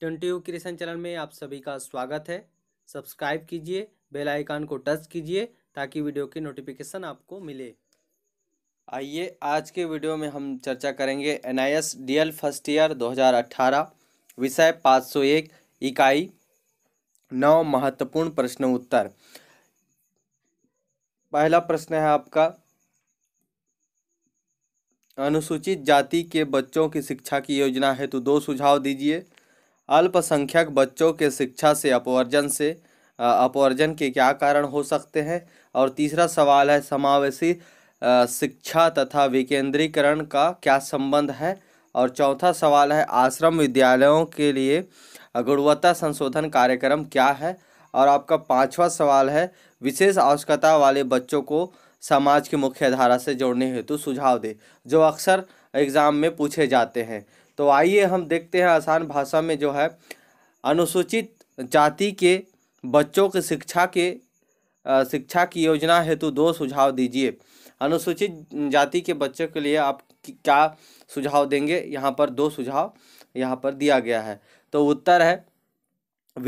twenty you creation channel में आप सभी का स्वागत है सब्सक्राइब कीजिए बेल आइकन को टच कीजिए ताकि वीडियो की नोटिफिकेशन आपको मिले आइए आज के वीडियो में हम चर्चा करेंगे N I S first year दो हज़ार अट्ठारह विषय पाँच सौ एक इकाई नौ महत्वपूर्ण प्रश्न उत्तर पहला प्रश्न है आपका अनुसूचित जाति के बच्चों की शिक्षा की योजना हेतु दो सुझाव दीजिए अल्पसंख्यक बच्चों के शिक्षा से अपवर्जन से अपवर्जन के क्या कारण हो सकते हैं और तीसरा सवाल है समावेशी शिक्षा तथा विकेंद्रीकरण का क्या संबंध है और चौथा सवाल है आश्रम विद्यालयों के लिए गुणवत्ता संशोधन कार्यक्रम क्या है और आपका पांचवा सवाल है विशेष आवश्यकता वाले बच्चों को समाज की मुख्य धारा से जोड़ने हेतु सुझाव दे जो अक्सर एग्ज़ाम में पूछे जाते हैं तो आइए हम देखते हैं आसान भाषा में जो है अनुसूचित जाति के बच्चों के शिक्षा के शिक्षा की योजना हेतु दो सुझाव दीजिए अनुसूचित जाति के बच्चों के लिए आप क्या सुझाव देंगे यहाँ पर दो सुझाव यहाँ पर दिया गया है तो उत्तर है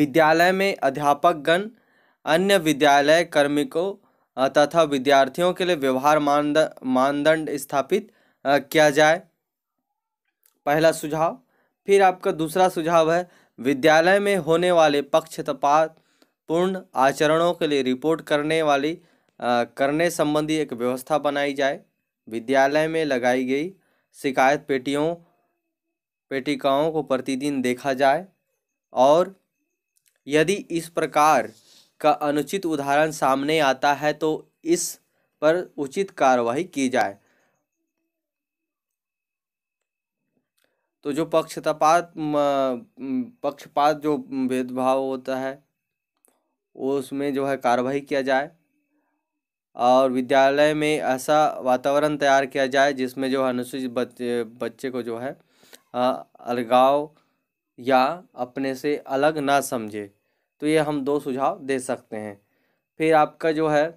विद्यालय में अध्यापकगण अन्य विद्यालय कर्मिकों तथा विद्यार्थियों के लिए व्यवहार मानदंड स्थापित किया जाए पहला सुझाव फिर आपका दूसरा सुझाव है विद्यालय में होने वाले पक्षपात पूर्ण आचरणों के लिए रिपोर्ट करने वाली आ, करने संबंधी एक व्यवस्था बनाई जाए विद्यालय में लगाई गई शिकायत पेटियों पेटिकाओं को प्रतिदिन देखा जाए और यदि इस प्रकार का अनुचित उदाहरण सामने आता है तो इस पर उचित कार्रवाई की जाए तो जो पक्षपात पक्षपात जो भेदभाव होता है वो उसमें जो है कार्रवाई किया जाए और विद्यालय में ऐसा वातावरण तैयार किया जाए जिसमें जो है अनुसूचित बच्चे बच्चे को जो है अलगाव या अपने से अलग ना समझे तो ये हम दो सुझाव दे सकते हैं फिर आपका जो है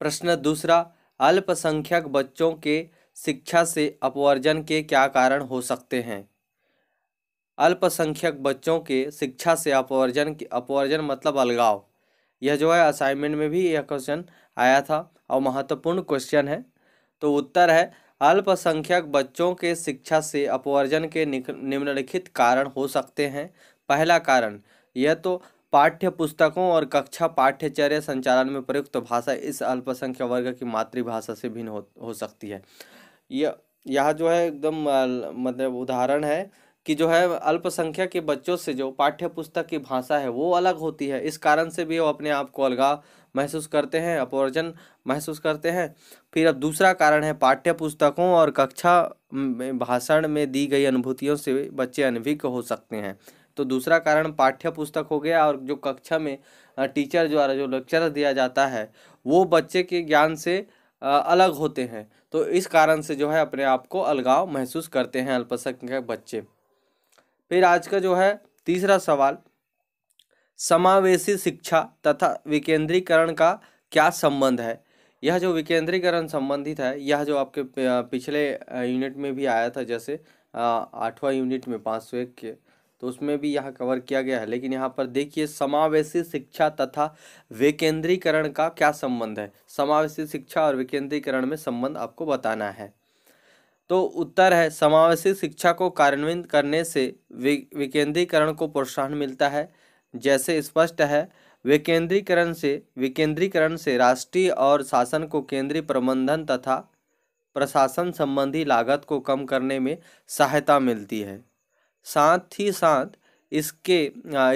प्रश्न दूसरा अल्पसंख्यक बच्चों के शिक्षा से अपवर्जन के क्या कारण हो सकते हैं अल्पसंख्यक बच्चों के शिक्षा से अपवर्जन के अपवर्जन मतलब अलगाव यह जो है असाइनमेंट में भी यह क्वेश्चन आया था और महत्वपूर्ण क्वेश्चन है तो उत्तर है अल्पसंख्यक बच्चों के शिक्षा से अपवर्जन के निम्नलिखित कारण हो सकते हैं पहला कारण यह तो पाठ्य पुस्तकों और कक्षा पाठ्यचर्य संचालन में प्रयुक्त भाषा इस अल्पसंख्यक वर्ग की मातृभाषा से भिन्न हो, हो सकती है यह यह जो है एकदम मतलब उदाहरण है कि जो है अल्पसंख्यक के बच्चों से जो पाठ्य पुस्तक की भाषा है वो अलग होती है इस कारण से भी वो अपने आप को अलगा महसूस करते हैं अपवर्जन महसूस करते हैं फिर अब दूसरा कारण है पाठ्य पुस्तकों और कक्षा भाषण में दी गई अनुभूतियों से बच्चे अनभिज्ञ हो सकते हैं तो दूसरा कारण पाठ्य पुस्तक हो गया और जो कक्षा में टीचर द्वारा जो लेक्चर दिया जाता है वो बच्चे के ज्ञान से अलग होते हैं तो इस कारण से जो है अपने आप को अलगाव महसूस करते हैं अल्पसंख्यक बच्चे फिर आज का जो है तीसरा सवाल समावेशी शिक्षा तथा विकेंद्रीकरण का क्या संबंध है यह जो विकेंद्रीकरण संबंधित है यह जो आपके पिछले यूनिट में भी आया था जैसे आठवां यूनिट में पाँच सौ एक के तो उसमें भी यहाँ कवर किया गया है लेकिन यहाँ पर देखिए समावेशी शिक्षा तथा विकेंद्रीकरण का क्या संबंध है समावेशी शिक्षा और विकेंद्रीकरण में संबंध आपको बताना है तो उत्तर है समावेशी शिक्षा को कार्यान्वित करने से विकेंद्रीकरण को प्रोत्साहन मिलता है जैसे स्पष्ट है विकेंद्रीकरण से विकेंद्रीकरण से राष्ट्रीय और शासन को केंद्रीय प्रबंधन तथा प्रशासन संबंधी लागत को कम करने में सहायता मिलती है साथ ही साथ इसके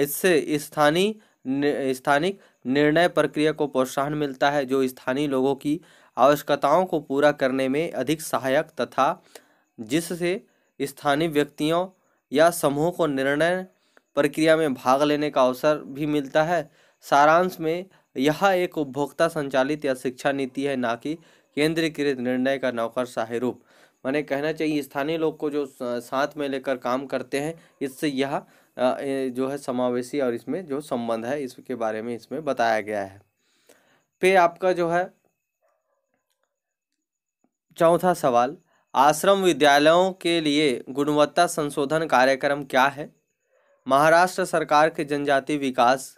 इससे स्थानीय स्थानिक निर्णय प्रक्रिया को प्रोत्साहन मिलता है जो स्थानीय लोगों की आवश्यकताओं को पूरा करने में अधिक सहायक तथा जिससे स्थानीय व्यक्तियों या समूह को निर्णय प्रक्रिया में भाग लेने का अवसर भी मिलता है सारांश में यह एक उपभोक्ता संचालित या शिक्षा नीति है ना कि केंद्रीकृत निर्णय का नौकरशाही रूप मैंने कहना चाहिए स्थानीय लोग को जो साथ में लेकर काम करते हैं इससे यह जो है समावेशी और इसमें जो संबंध है इसके बारे में इसमें बताया गया है फिर आपका जो है चौथा सवाल आश्रम विद्यालयों के लिए गुणवत्ता संशोधन कार्यक्रम क्या है महाराष्ट्र सरकार के जनजाति विकास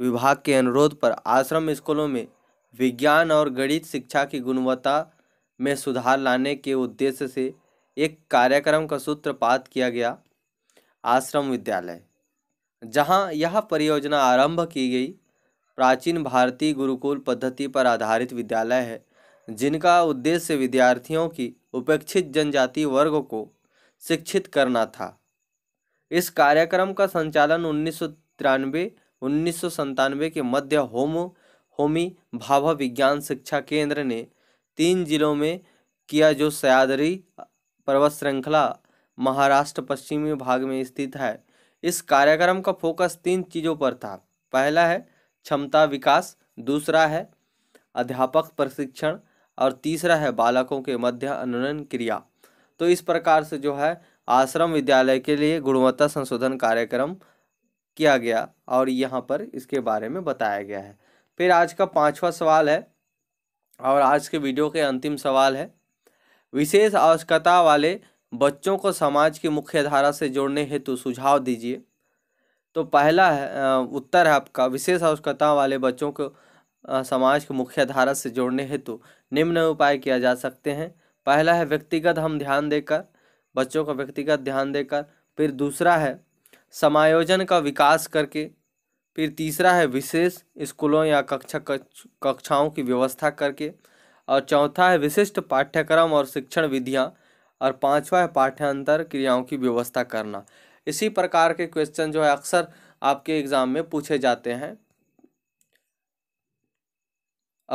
विभाग के अनुरोध पर आश्रम स्कूलों में विज्ञान और गणित शिक्षा की गुणवत्ता में सुधार लाने के उद्देश्य से एक कार्यक्रम का सूत्रपात किया गया आश्रम विद्यालय जहां यह परियोजना आरंभ की गई प्राचीन भारतीय गुरुकुल पद्धति पर आधारित विद्यालय है जिनका उद्देश्य विद्यार्थियों की उपेक्षित जनजाति वर्ग को शिक्षित करना था इस कार्यक्रम का संचालन उन्नीस सौ तिरानवे उन्नीस सौ संतानवे के मध्य होमो होमी भाभा विज्ञान शिक्षा केंद्र ने तीन जिलों में किया जो सयादरी पर्वत श्रृंखला महाराष्ट्र पश्चिमी भाग में स्थित है इस कार्यक्रम का फोकस तीन चीज़ों पर था पहला है क्षमता विकास दूसरा है अध्यापक प्रशिक्षण और तीसरा है बालकों के मध्य अनुनयन क्रिया तो इस प्रकार से जो है आश्रम विद्यालय के लिए गुणवत्ता संशोधन कार्यक्रम किया गया और यहाँ पर इसके बारे में बताया गया है फिर आज का पांचवा सवाल है और आज के वीडियो के अंतिम सवाल है विशेष आवश्यकता वाले बच्चों को समाज की मुख्य धारा से जोड़ने हेतु सुझाव दीजिए तो पहला है उत्तर है आपका विशेष आवश्यकता वाले बच्चों को समाज की मुख्य धारा से जोड़ने हेतु निम्न उपाय किया जा सकते हैं पहला है व्यक्तिगत हम ध्यान देकर बच्चों का व्यक्तिगत ध्यान देकर फिर दूसरा है समायोजन का विकास करके फिर तीसरा है विशेष स्कूलों या कक्षा कक्ष कक्षाओं की व्यवस्था करके और चौथा है विशिष्ट पाठ्यक्रम और शिक्षण विधियाँ और पांचवा है पाठ्यांतर क्रियाओं की व्यवस्था करना इसी प्रकार के क्वेश्चन जो है अक्सर आपके एग्ज़ाम में पूछे जाते हैं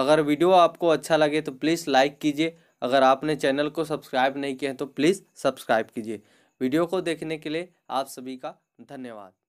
अगर वीडियो आपको अच्छा लगे तो प्लीज़ लाइक कीजिए अगर आपने चैनल को सब्सक्राइब नहीं किया है तो प्लीज़ सब्सक्राइब कीजिए वीडियो को देखने के लिए आप सभी का धन्यवाद